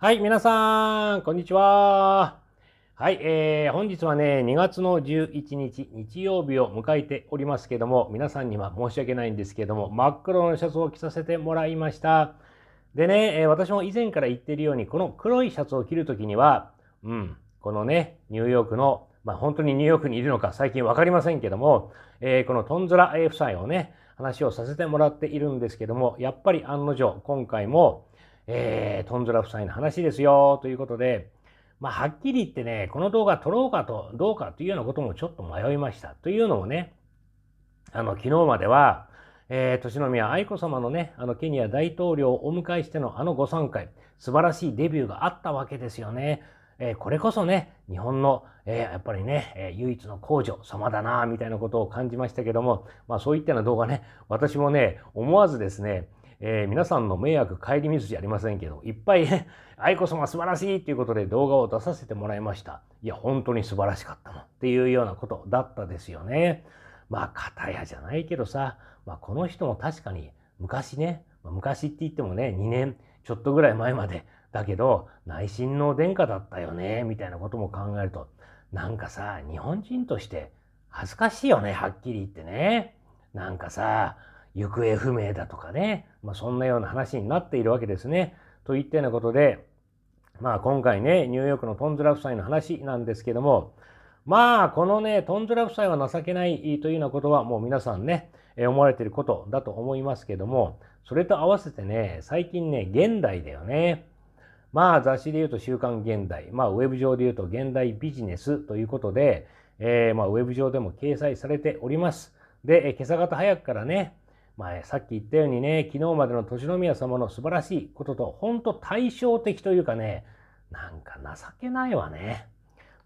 はい、皆さん、こんにちは。はい、えー、本日はね、2月の11日、日曜日を迎えておりますけども、皆さんには申し訳ないんですけども、真っ黒のシャツを着させてもらいました。でね、えー、私も以前から言ってるように、この黒いシャツを着るときには、うん、このね、ニューヨークの、まあ、本当にニューヨークにいるのか最近わかりませんけども、えー、このトンズラ夫妻をね、話をさせてもらっているんですけども、やっぱり案の定、今回も、えー、トンズラ夫妻の話ですよ、ということで、まあ、はっきり言ってね、この動画撮ろうかと、どうかというようなこともちょっと迷いました。というのもね、あの、昨日までは、えー、年宮愛子様のね、あの、ケニア大統領をお迎えしてのあのご参会、素晴らしいデビューがあったわけですよね。えー、これこそね、日本の、えー、やっぱりね、えー、唯一の公女様だな、みたいなことを感じましたけども、まあそういったような動画ね、私もね、思わずですね、えー、皆さんの迷惑顧みずじゃありませんけど、いっぱいね、愛子様素晴らしいということで動画を出させてもらいました。いや、本当に素晴らしかったの。っていうようなことだったですよね。まあ、片やじゃないけどさ、まあ、この人も確かに昔ね、昔って言ってもね、2年ちょっとぐらい前まで、だけど、内心の殿下だったよね、みたいなことも考えると、なんかさ、日本人として恥ずかしいよね、はっきり言ってね。なんかさ、行方不明だとかね、まあ、そんなような話になっているわけですね。といったようなことで、まあ、今回ね、ニューヨークのトンズラ夫妻の話なんですけども、まあ、このね、トンズラ夫妻は情けないというようなことは、もう皆さんね、え思われていることだと思いますけども、それと合わせてね、最近ね、現代だよね。まあ、雑誌で言うと週刊現代、まあ、ウェブ上で言うと現代ビジネスということで、えー、まあ、ウェブ上でも掲載されております。で、今朝方早くからね、まあ、さっき言ったようにね、昨日までの年宮様の素晴らしいことと、ほんと対照的というかね、なんか情けないわね。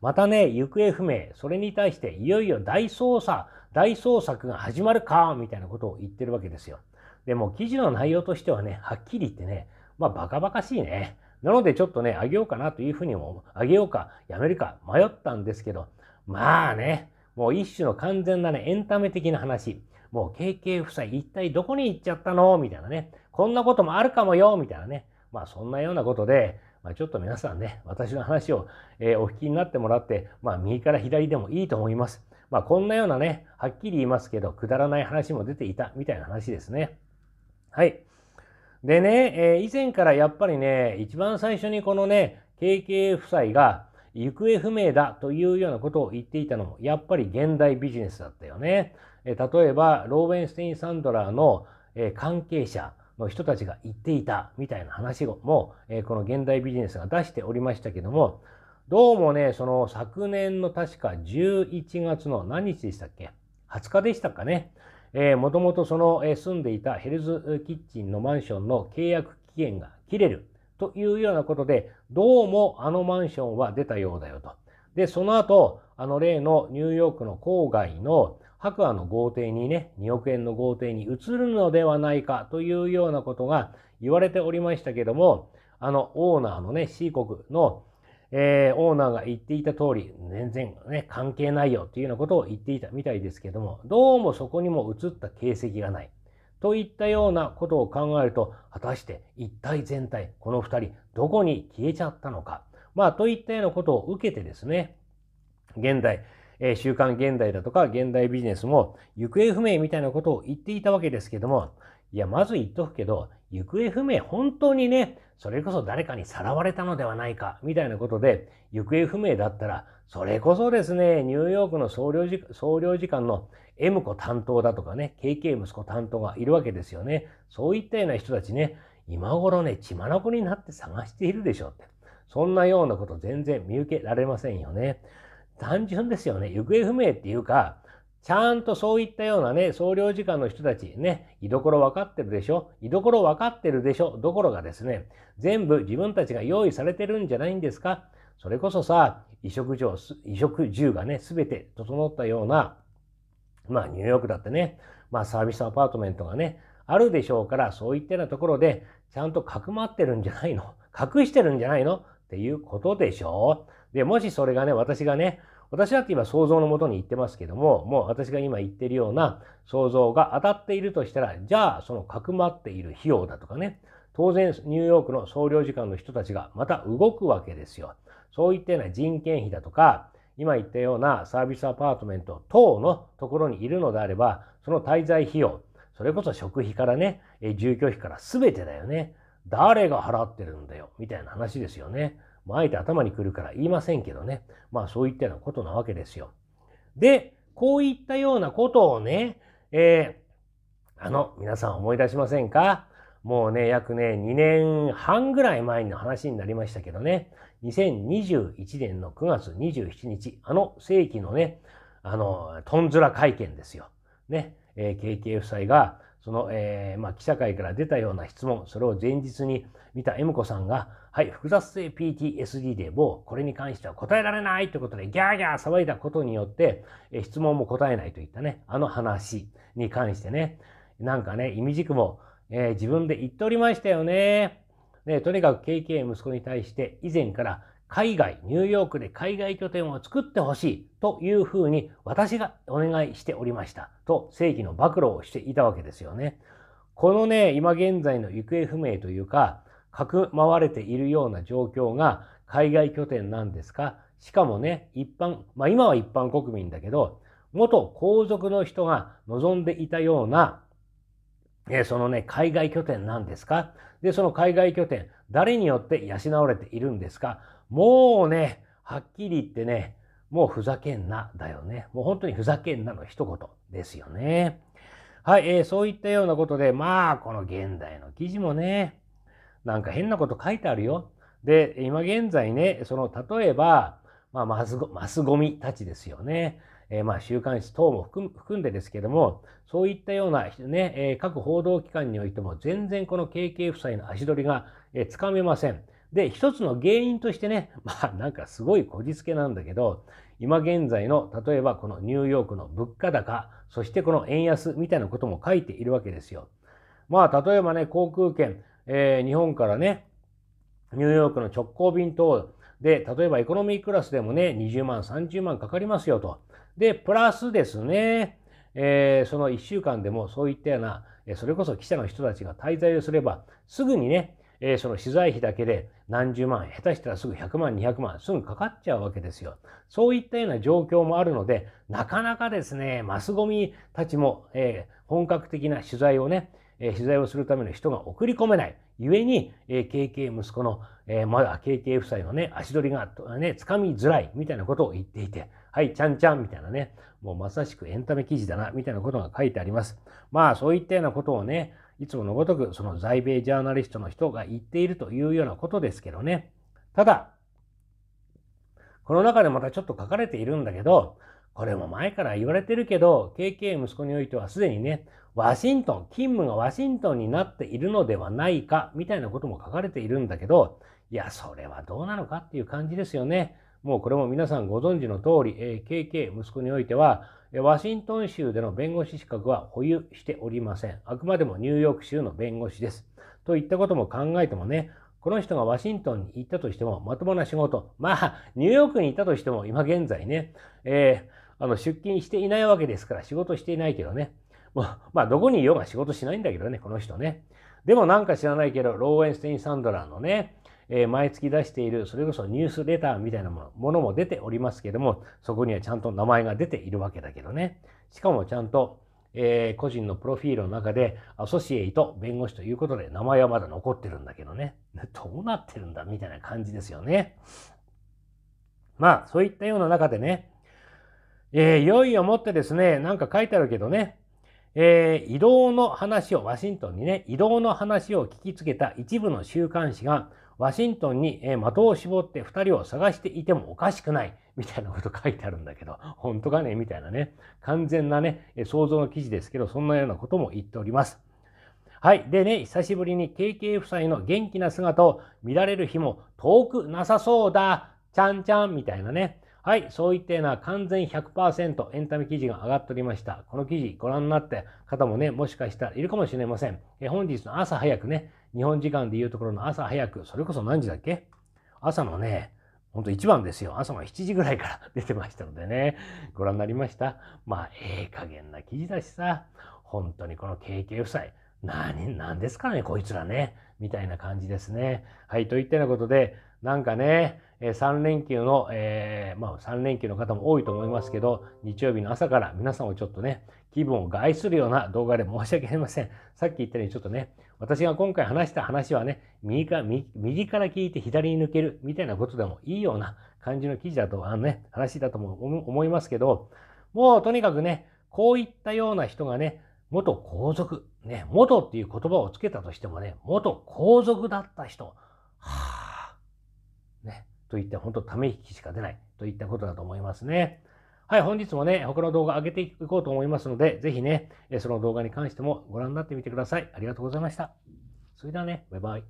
またね、行方不明、それに対していよいよ大捜査、大捜索が始まるか、みたいなことを言ってるわけですよ。でも記事の内容としてはね、はっきり言ってね、まあバカバカしいね。なのでちょっとね、あげようかなというふうにも、あげようか、やめるか迷ったんですけど、まあね、もう一種の完全なね、エンタメ的な話。もう KK 夫妻一体どこに行っちゃったのみたいなね。こんなこともあるかもよみたいなね。まあそんなようなことで、まあ、ちょっと皆さんね、私の話を、えー、お聞きになってもらって、まあ右から左でもいいと思います。まあこんなようなね、はっきり言いますけど、くだらない話も出ていたみたいな話ですね。はい。でね、えー、以前からやっぱりね、一番最初にこのね、KK 夫妻が行方不明だというようなことを言っていたのも、やっぱり現代ビジネスだったよね。例えばローベンステイン・サンドラーの関係者の人たちが言っていたみたいな話もこの現代ビジネスが出しておりましたけどもどうもねその昨年の確か11月の何日でしたっけ20日でしたかねもともとその住んでいたヘルズキッチンのマンションの契約期限が切れるというようなことでどうもあのマンションは出たようだよと。で、その後、あの例のニューヨークの郊外の白亜の豪邸にね、2億円の豪邸に移るのではないかというようなことが言われておりましたけども、あのオーナーのね、C 国の、えー、オーナーが言っていた通り、全然ね、関係ないよというようなことを言っていたみたいですけども、どうもそこにも移った形跡がない。といったようなことを考えると、果たして一体全体、この2人、どこに消えちゃったのか。まあ、といったようなことを受けてですね、現代、えー、週刊現代だとか現代ビジネスも行方不明みたいなことを言っていたわけですけども、いや、まず言っとくけど、行方不明、本当にね、それこそ誰かにさらわれたのではないか、みたいなことで、行方不明だったら、それこそですね、ニューヨークの総領事総領事館の M 子担当だとかね、KK 息子担当がいるわけですよね。そういったような人たちね、今頃ね、血眼になって探しているでしょって。そんなようなこと全然見受けられませんよね。単純ですよね。行方不明っていうか、ちゃんとそういったようなね、総領事館の人たちね、居所分かってるでしょ居所分かってるでしょどころがですね、全部自分たちが用意されてるんじゃないんですかそれこそさ、移植上、移植銃がね、すべて整ったような、まあニューヨークだってね、まあサービスアパートメントがね、あるでしょうから、そういったようなところで、ちゃんとかくまってるんじゃないの隠してるんじゃないのっていうことでしょで、もしそれがね、私がね、私だって今想像のもとに言ってますけども、もう私が今言ってるような想像が当たっているとしたら、じゃあそのかくまっている費用だとかね、当然ニューヨークの総領事館の人たちがまた動くわけですよ。そういったような人件費だとか、今言ったようなサービスアパートメント等のところにいるのであれば、その滞在費用、それこそ食費からね、住居費から全てだよね。誰が払ってるんだよ、みたいな話ですよね。まあ、あえて頭にくるから言いませんけどね。まあ、そういったようなことなわけですよ。で、こういったようなことをね、えー、あの、皆さん思い出しませんかもうね、約ね、2年半ぐらい前の話になりましたけどね、2021年の9月27日、あの世紀のね、あの、トンズラ会見ですよ。ね、えー、KK 夫妻がその、えー、まあ、記者会から出たような質問、それを前日に見た M 子さんが、はい、複雑性 PTSD でう、これに関しては答えられないということで、ギャーギャー騒いだことによって、え質問も答えないといったね、あの話に関してね、なんかね、意味軸も、えー、自分で言っておりましたよね。ね、とにかく KK 息子に対して以前から海外、ニューヨークで海外拠点を作ってほしいというふうに私がお願いしておりましたと正義の暴露をしていたわけですよね。このね、今現在の行方不明というか、かくまわれているような状況が海外拠点なんですかしかもね、一般、まあ今は一般国民だけど、元皇族の人が望んでいたような、えそのね、海外拠点なんですかで、その海外拠点、誰によって養われているんですかもうね、はっきり言ってね、もうふざけんなだよね。もう本当にふざけんなの一言ですよね。はい、えー、そういったようなことで、まあ、この現代の記事もね、なんか変なこと書いてあるよ。で、今現在ね、その、例えば、まあ、マスゴマスゴミたちですよね。えー、まあ、週刊誌等も含んでですけども、そういったような、ね、えー、各報道機関においても、全然この KK 夫妻の足取りが、えー、つかめません。で、一つの原因としてね、まあなんかすごいこじつけなんだけど、今現在の例えばこのニューヨークの物価高、そしてこの円安みたいなことも書いているわけですよ。まあ例えばね、航空券、えー、日本からね、ニューヨークの直行便等で、例えばエコノミークラスでもね、20万、30万かかりますよと。で、プラスですね、えー、その1週間でもそういったような、それこそ記者の人たちが滞在をすれば、すぐにね、えー、その資材費だけで何十万、下手したらすぐ100万、200万、すぐかかっちゃうわけですよ。そういったような状況もあるので、なかなかですね、マスゴミたちも、えー、本格的な取材をね、えー、取材をするための人が送り込めない。故に、えー、KK 息子の、えー、まだ KK 夫妻のね、足取りが、ね、つかみづらいみたいなことを言っていて、はい、ちゃんちゃんみたいなね、もうまさしくエンタメ記事だな、みたいなことが書いてあります。まあ、そういったようなことをね、いつものごとくその在米ジャーナリストの人が言っているというようなことですけどね。ただ、この中でまたちょっと書かれているんだけど、これも前から言われてるけど、KK 息子においてはすでにね、ワシントン、勤務がワシントンになっているのではないか、みたいなことも書かれているんだけど、いや、それはどうなのかっていう感じですよね。もうこれも皆さんご存知の通り、えー、KK 息子においては、ワシントン州での弁護士資格は保有しておりません。あくまでもニューヨーク州の弁護士です。といったことも考えてもね、この人がワシントンに行ったとしても、まともな仕事、まあ、ニューヨークに行ったとしても、今現在ね、えー、あの出勤していないわけですから、仕事していないけどね。もうまあ、どこにいようが仕事しないんだけどね、この人ね。でもなんか知らないけど、ローエンステイン・サンドラーのね、えー、毎月出している、それこそニュースレターみたいなものも出ておりますけども、そこにはちゃんと名前が出ているわけだけどね。しかもちゃんと、えー、個人のプロフィールの中で、アソシエイト弁護士ということで、名前はまだ残ってるんだけどね。どうなってるんだみたいな感じですよね。まあ、そういったような中でね、えー、いよいよもってですね、なんか書いてあるけどね、えー、移動の話を、ワシントンにね、移動の話を聞きつけた一部の週刊誌が、ワシントンに的を絞って2人を探していてもおかしくない。みたいなこと書いてあるんだけど、本当かねみたいなね。完全なね、想像の記事ですけど、そんなようなことも言っております。はい。でね、久しぶりに KK 夫妻の元気な姿を見られる日も遠くなさそうだ。ちゃんちゃんみたいなね。はい。そういったような完全100%エンタメ記事が上がっておりました。この記事ご覧になった方もね、もしかしたらいるかもしれません。え本日の朝早くね、日本時間でいうところの朝早く、それこそ何時だっけ朝のね、ほんと一番ですよ。朝の7時ぐらいから出てましたのでね、ご覧になりましたまあ、ええ加減な記事だしさ、本当にこの KK 夫妻、何、何ですかね、こいつらね、みたいな感じですね。はい、といったようなことで、なんかね、3連休の、えー、まあ3連休の方も多いと思いますけど、日曜日の朝から皆さんをちょっとね、気分を害するような動画で申し訳ありません。さっき言ったようにちょっとね、私が今回話した話はね、右か右から聞いて左に抜けるみたいなことでもいいような感じの記事だと、あのね、話だとも思いますけど、もうとにかくね、こういったような人がね、元皇族、ね、元っていう言葉をつけたとしてもね、元皇族だった人、はぁ、ね、といった本当ため息しか出ないといったことだと思いますね。はい、本日もね、他の動画上げていこうと思いますので、ぜひね、その動画に関してもご覧になってみてください。ありがとうございました。それではね、バイバイ。